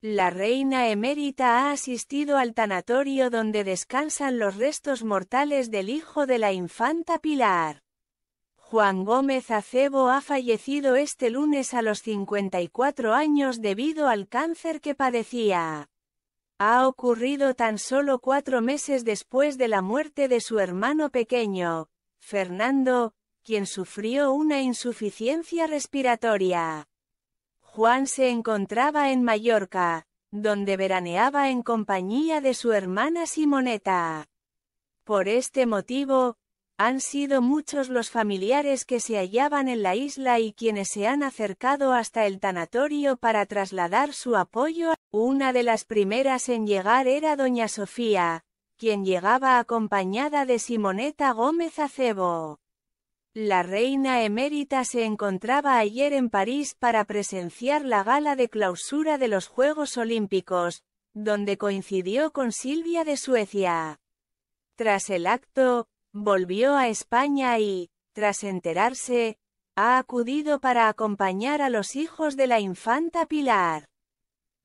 La reina emérita ha asistido al tanatorio donde descansan los restos mortales del hijo de la infanta Pilar. Juan Gómez Acebo ha fallecido este lunes a los 54 años debido al cáncer que padecía. Ha ocurrido tan solo cuatro meses después de la muerte de su hermano pequeño, Fernando, quien sufrió una insuficiencia respiratoria. Juan se encontraba en Mallorca, donde veraneaba en compañía de su hermana Simoneta. Por este motivo, han sido muchos los familiares que se hallaban en la isla y quienes se han acercado hasta el tanatorio para trasladar su apoyo. Una de las primeras en llegar era doña Sofía, quien llegaba acompañada de Simoneta Gómez Acebo. La reina emérita se encontraba ayer en París para presenciar la gala de clausura de los Juegos Olímpicos, donde coincidió con Silvia de Suecia. Tras el acto, volvió a España y, tras enterarse, ha acudido para acompañar a los hijos de la infanta Pilar.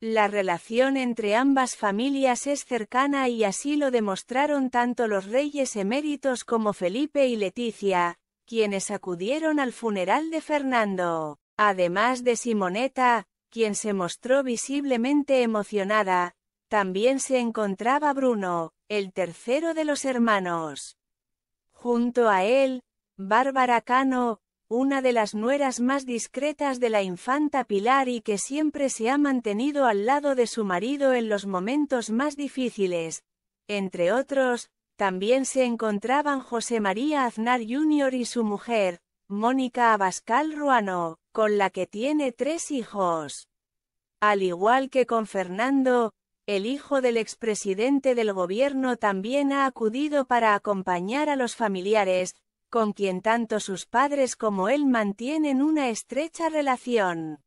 La relación entre ambas familias es cercana y así lo demostraron tanto los reyes eméritos como Felipe y Leticia, quienes acudieron al funeral de Fernando, además de Simoneta, quien se mostró visiblemente emocionada, también se encontraba Bruno, el tercero de los hermanos. Junto a él, Bárbara Cano, una de las nueras más discretas de la infanta Pilar y que siempre se ha mantenido al lado de su marido en los momentos más difíciles, entre otros, también se encontraban José María Aznar Jr. y su mujer, Mónica Abascal Ruano, con la que tiene tres hijos. Al igual que con Fernando, el hijo del expresidente del gobierno también ha acudido para acompañar a los familiares, con quien tanto sus padres como él mantienen una estrecha relación.